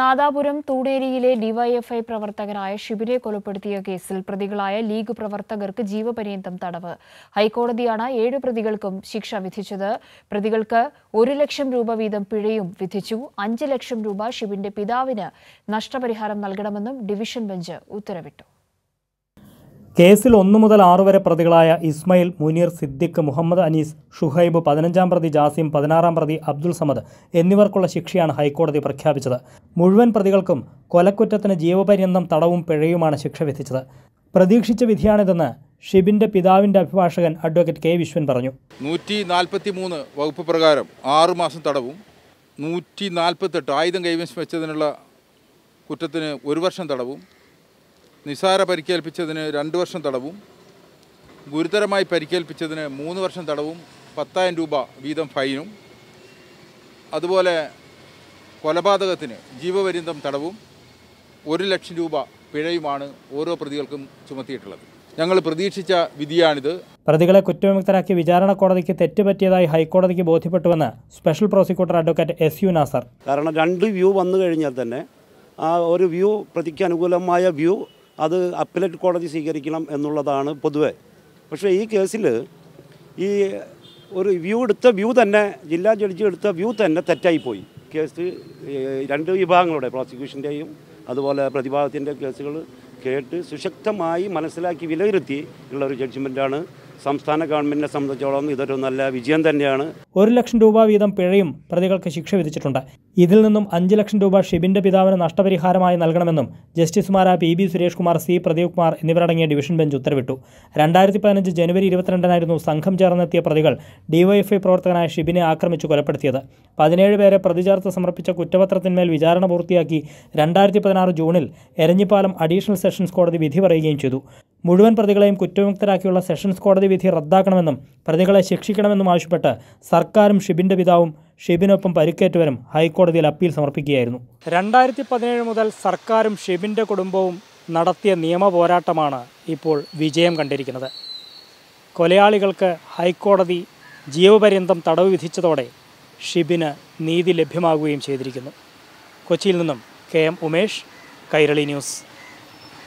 Nadapuram തൂടേരിയിലെ DYFI പ്രവർത്തകനായ ഷിബിനെ കൊലപ്പെടുത്തിയ കേസിൽ പ്രതികളായ ലീഗ് പ്രവർത്തകർക്ക് ജീവപര്യന്തം തടവ് ഹൈക്കോടതിയാണ് ഏഴ് പ്രതികൾക്കും ശിക്ഷ വിധിച്ചത് പ്രതികൾക്ക് ഒരു ലക്ഷം രൂപ വീതം പിഴയും വിധിച്ചു അഞ്ച് ലക്ഷം രൂപ ഷിബിന്റെ പിതാവിന് നഷ്ടപരിഹാരം നൽകണമെന്നും ഡിവിഷൻ ബെഞ്ച് ഉത്തരവിട്ടു കേസിൽ ഒന്നു മുതൽ ആറു വരെ പ്രതികളായ ഇസ്മയിൽ മുനീർ സിദ്ദിഖ് മുഹമ്മദ് അനീസ് ഷുഹൈബ് പതിനഞ്ചാം പ്രതി ജാസിം പതിനാറാം പ്രതി അബ്ദുൾ സമദ് എന്നിവർക്കുള്ള ശിക്ഷയാണ് ഹൈക്കോടതി പ്രഖ്യാപിച്ചത് മുഴുവൻ പ്രതികൾക്കും കൊലക്കുറ്റത്തിന് ജീവപര്യന്തം തടവും പിഴയുമാണ് ശിക്ഷ വിധിച്ചത് പ്രതീക്ഷിച്ച വിധിയാണിതെന്ന് ഷിബിന്റെ പിതാവിന്റെ അഭിഭാഷകൻ അഡ്വക്കേറ്റ് കെ വിശ്വൻ പറഞ്ഞു നൂറ്റി നാൽപ്പത്തി മൂന്ന് വകുപ്പ് പ്രകാരം ആറുമാസം തടവും നൂറ്റി നാൽപ്പത്തെട്ട് ആയുധം കൈവശം വെച്ചതിനുള്ള കുറ്റത്തിന് ഒരു വർഷം തടവും നിസാര പരിക്കേൽപ്പിച്ചതിന് രണ്ട് വർഷം തടവും ഗുരുതരമായി പരിക്കേൽപ്പിച്ചതിന് മൂന്ന് വർഷം തടവും പത്തായിരം രൂപ വീതം ഫൈനും അതുപോലെ കൊലപാതകത്തിന് ജീവപര്യന്തം തടവും ഒരു ലക്ഷം രൂപ പിഴയുമാണ് ഓരോ പ്രതികൾക്കും ചുമത്തിയിട്ടുള്ളത് ഞങ്ങൾ പ്രതീക്ഷിച്ച വിധിയാണിത് പ്രതികളെ കുറ്റവിമുക്തരാക്കി വിചാരണ കോടതിക്ക് തെറ്റുപറ്റിയതായി ഹൈക്കോടതിക്ക് ബോധ്യപ്പെട്ടുവെന്ന് special prosecutor advocate S U Nazar കാരണം രണ്ട് വ്യൂ വന്നു കഴിഞ്ഞാൽ തന്നെ ആ ഒരു വ്യൂ പ്രതിക്ക് അനുകൂലമായ വ്യൂ അത് അപ്പലറ്റ് കോടതി സ്വീകരിക്കണം എന്നുള്ളതാണ് പൊതുവെ പക്ഷേ ഈ കേസിൽ ഈ ഒരു വ്യൂ എടുത്ത വ്യൂ തന്നെ ജില്ലാ ജഡ്ജി എടുത്ത വ്യൂ തന്നെ തെറ്റായിപ്പോയി കേസ് രണ്ട് വിഭാഗങ്ങളുടെ പ്രോസിക്യൂഷൻ്റെയും അതുപോലെ പ്രതിഭാഗത്തിൻ്റെ കേസുകൾ കേട്ട് സുശക്തമായി മനസ്സിലാക്കി വിലയിരുത്തി ഉള്ള ഒരു ജഡ്ജ്മെൻറ്റാണ് സംസ്ഥാന ഗവൺമെന്റിനെ സംബന്ധിച്ചോളം ഇതൊരു നല്ല വിജയം തന്നെയാണ് ഒരു ലക്ഷം രൂപ വീതം പിഴയും പ്രതികൾക്ക് ശിക്ഷ വിധിച്ചിട്ടുണ്ട് ഇതിൽ നിന്നും അഞ്ച് ലക്ഷം രൂപ ഷിബിന്റെ പിതാവിന് നഷ്ടപരിഹാരമായി നൽകണമെന്നും ജസ്റ്റിസുമാരായ P B Suresh Kumar C Pradeep Kumar എന്നിവരടങ്ങിയ ഡിവിഷൻ ബെഞ്ച് ഉത്തരവിട്ടു രണ്ടായിരത്തി പതിനഞ്ച് ജനുവരി ഇരുപത്തിരണ്ടിനായിരുന്നു സംഘം ചേർന്നെത്തിയ പ്രതികൾ ഡിവൈഎഫ്ഐ പ്രവർത്തകനായ ഷിബിനെ ആക്രമിച്ചു കൊലപ്പെടുത്തിയത് പതിനേഴ് പേരെ പ്രതിചേർത്ത് സമർപ്പിച്ച കുറ്റപത്രത്തിന്മേൽ വിചാരണ പൂർത്തിയാക്കി രണ്ടായിരത്തി പതിനാറ് ജൂണിൽ എരഞ്ഞിപ്പാലം അഡീഷണൽ സെഷൻസ് കോടതി വിധി പറയുകയും ചെയ്തു മുഴുവൻ പ്രതികളെയും കുറ്റവിമുക്തരാക്കിയുള്ള സെഷൻസ് കോടതി വിധി റദ്ദാക്കണമെന്നും പ്രതികളെ ശിക്ഷിക്കണമെന്നും ആവശ്യപ്പെട്ട് സർക്കാരും ഷിബിൻ്റെ പിതാവും ഷിബിനൊപ്പം പരിക്കേറ്റവരും ഹൈക്കോടതിയിൽ അപ്പീൽ സമർപ്പിക്കുകയായിരുന്നു രണ്ടായിരത്തി പതിനേഴ് മുതൽ സർക്കാരും ഷിബിൻ്റെ കുടുംബവും നടത്തിയ നിയമ പോരാട്ടമാണ് ഇപ്പോൾ വിജയം കണ്ടിരിക്കുന്നത് കൊലയാളികൾക്ക് ഹൈക്കോടതി ജീവപര്യന്തം തടവ് വിധിച്ചതോടെ ഷിബിന് നീതി ലഭ്യമാകുകയും ചെയ്തിരിക്കുന്നു കൊച്ചിയിൽ നിന്നും K M Umesh Kairali news